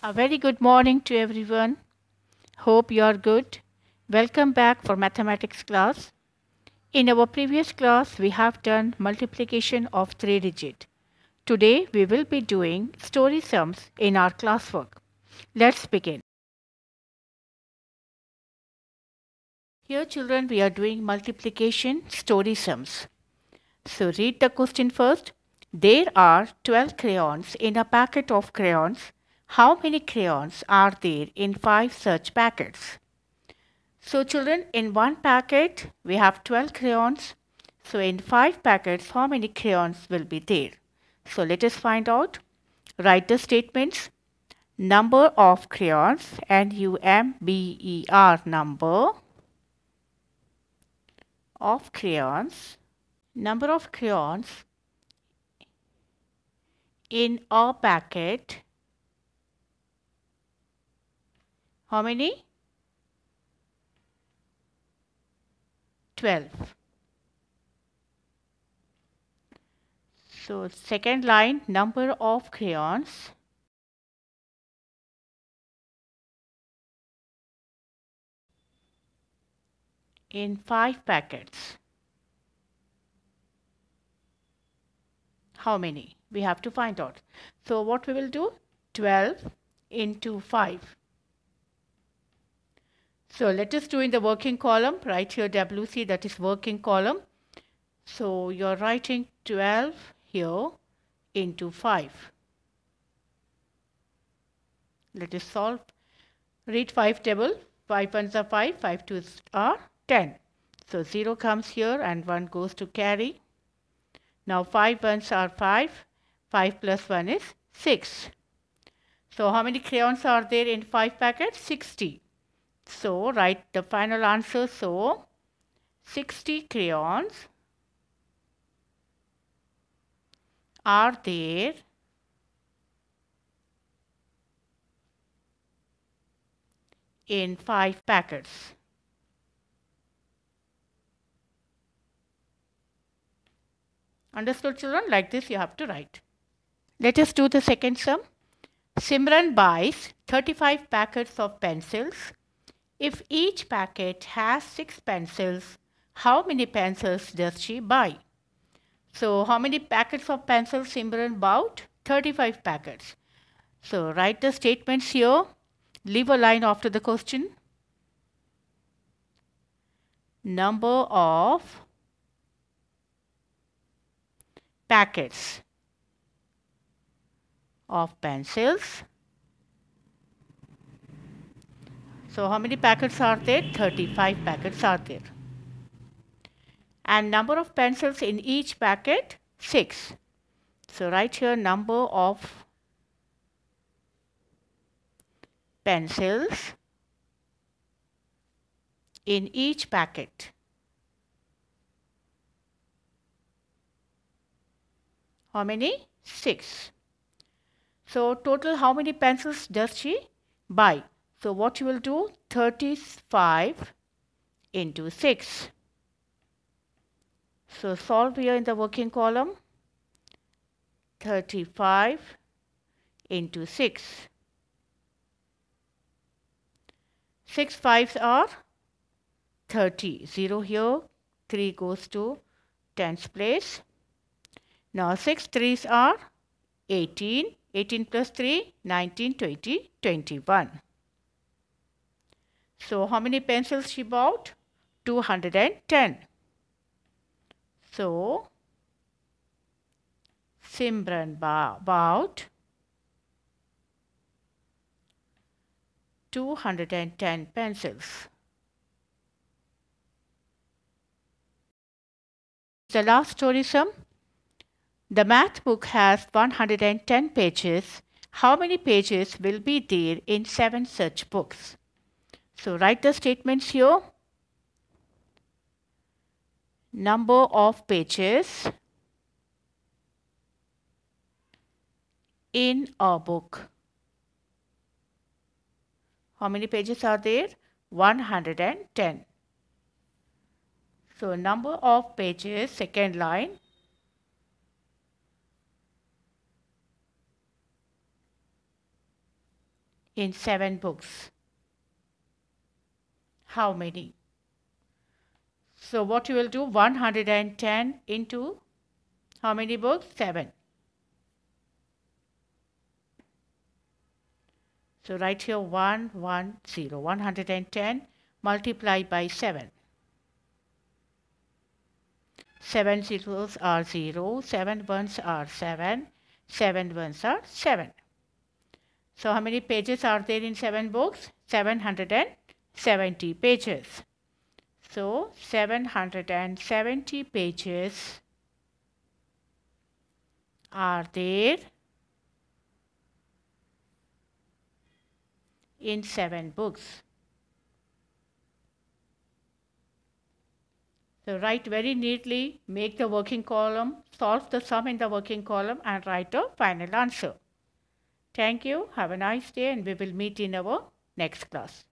A very good morning to everyone. Hope you are good. Welcome back for mathematics class. In our previous class, we have done multiplication of three digit. Today, we will be doing story sums in our classwork. Let's begin. Here children, we are doing multiplication story sums. So read the question first. There are 12 crayons in a packet of crayons how many crayons are there in five such packets? So children, in one packet, we have 12 crayons. So in five packets, how many crayons will be there? So let us find out. Write the statements. Number of crayons, N-U-M-B-E-R, number of crayons. Number of crayons in a packet how many? 12. So second line number of crayons. in 5 packets. How many? We have to find out. So what we will do? 12 into 5. So let us do in the working column, Write here WC, that is working column. So you're writing 12 here into 5. Let us solve. Read 5 table. 5 ones are 5, 5 twos are 10. So 0 comes here and 1 goes to carry. Now 5 ones are 5. 5 plus 1 is 6. So how many crayons are there in 5 packets? 60. So write the final answer. So 60 crayons are there in 5 packets. Understood children? Like this you have to write. Let us do the second sum. Simran buys 35 packets of pencils if each packet has six pencils, how many pencils does she buy? So how many packets of pencils Simran bought? 35 packets. So write the statements here. Leave a line after the question. Number of packets of pencils So how many packets are there? 35 packets are there. And number of pencils in each packet? 6. So write here number of pencils in each packet. How many? 6. So total how many pencils does she buy? So what you will do 35 into 6. So solve here in the working column 35 into 6. 6 fives are 30. 0 here, 3 goes to tens place. Now 6 threes are 18. 18 plus 3, 19, 20, 21. So how many pencils she bought? 210. So Simran bought 210 pencils. The last story sum. The math book has 110 pages. How many pages will be there in 7 such books? So write the statements here. Number of pages in a book. How many pages are there? 110. So number of pages, second line. In seven books how many? So what you will do 110 into how many books? 7. So write here 110. 110 multiplied by 7. 7 zeros are 0, 7 ones are 7, 7 ones are 7. So how many pages are there in 7 books? 710. 70 pages. So 770 pages are there in seven books. So write very neatly, make the working column, solve the sum in the working column and write a final answer. Thank you. Have a nice day and we will meet in our next class.